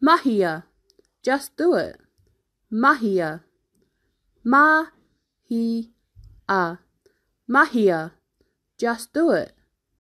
Mahia. Just do it. Mahia. Mahia. Mahia. Just do it.